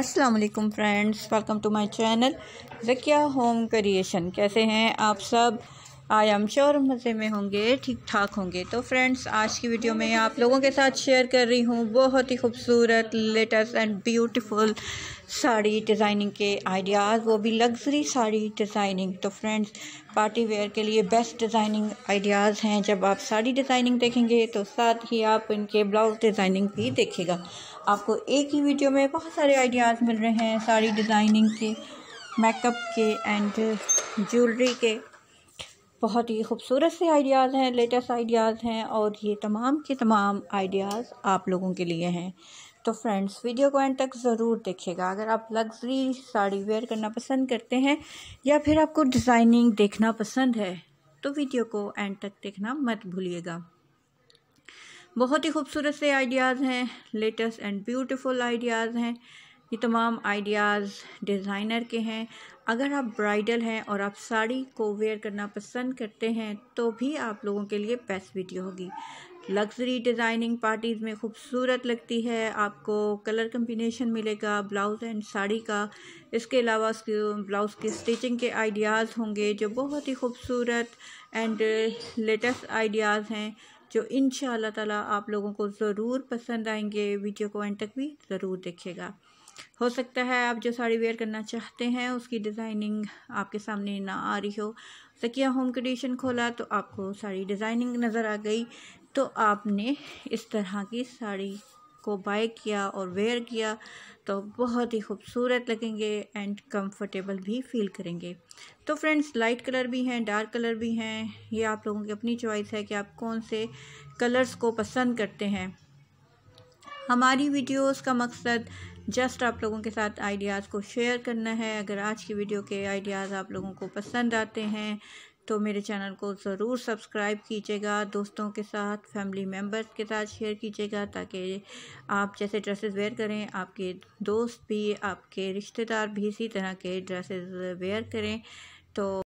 अस्सलाम वालेकुम friends welcome to my channel Zakia home creation कैसे हैं आप सब आई एम श्योर मज़े में होंगे ठीक ठाक होंगे तो फ्रेंड्स आज की वीडियो में आप लोगों के साथ शेयर कर रही हूँ बहुत ही खूबसूरत latest and beautiful sari designing के आइडियाज़ वो भी लग्जरी साड़ी डिज़ाइनिंग तो फ्रेंड्स पार्टी वेयर के लिए बेस्ट डिज़ाइनिंग आइडियाज़ हैं जब आप साड़ी डिज़ाइनिंग देखेंगे तो साथ ही आप इनके ब्लाउज़ डिज़ाइनिंग भी देखेगा आपको एक ही वीडियो में बहुत सारे आइडियाज़ मिल रहे हैं साड़ी डिज़ाइनिंग के मेकअप के एंड ज्वेलरी के बहुत ही खूबसूरत से आइडियाज़ हैं लेटेस्ट आइडियाज़ हैं और ये तमाम के तमाम आइडियाज़ आप लोगों के लिए हैं तो फ्रेंड्स वीडियो को एंड तक ज़रूर देखिएगा अगर आप लग्जरी साड़ी वेयर करना पसंद करते हैं या फिर आपको डिज़ाइनिंग देखना पसंद है तो वीडियो को एंड तक देखना मत भूलिएगा बहुत ही खूबसूरत से आइडियाज़ हैं लेटेस्ट एंड ब्यूटिफुल आइडियाज़ हैं ये तमाम आइडियाज़ डिज़ाइनर के हैं अगर आप ब्राइडल हैं और आप साड़ी को वेयर करना पसंद करते हैं तो भी आप लोगों के लिए बेस्ट वीडियो होगी लग्जरी डिज़ाइनिंग पार्टीज़ में खूबसूरत लगती है आपको कलर कम्बिनेशन मिलेगा ब्लाउज़ एंड साड़ी का इसके अलावा उसके ब्लाउज़ की स्टिचिंग के आइडियाज़ होंगे जो बहुत ही खूबसूरत एंड लेटेस्ट आइडियाज़ हैं जो इन ताला आप लोगों को ज़रूर पसंद आएंगे वीडियो को एंड तक भी ज़रूर देखेगा हो सकता है आप जो साड़ी वेयर करना चाहते हैं उसकी डिज़ाइनिंग आपके सामने ना आ रही हो सकिया होम कंडीशन खोला तो आपको साड़ी डिज़ाइनिंग नज़र आ गई तो आपने इस तरह की साड़ी को बाय किया और वेयर किया तो बहुत ही खूबसूरत लगेंगे एंड कंफर्टेबल भी फील करेंगे तो फ्रेंड्स लाइट कलर भी हैं डार्क कलर भी हैं ये आप लोगों की अपनी चॉइस है कि आप कौन से कलर्स को पसंद करते हैं हमारी वीडियोस का मकसद जस्ट आप लोगों के साथ आइडियाज़ को शेयर करना है अगर आज की वीडियो के आइडियाज़ आप लोगों को पसंद आते हैं तो मेरे चैनल को ज़रूर सब्सक्राइब कीजिएगा दोस्तों के साथ फैमिली मेम्बर्स के साथ शेयर कीजिएगा ताकि आप जैसे ड्रेसेस वेयर करें आपके दोस्त भी आपके रिश्तेदार भी इसी तरह के ड्रेसेस वेयर करें तो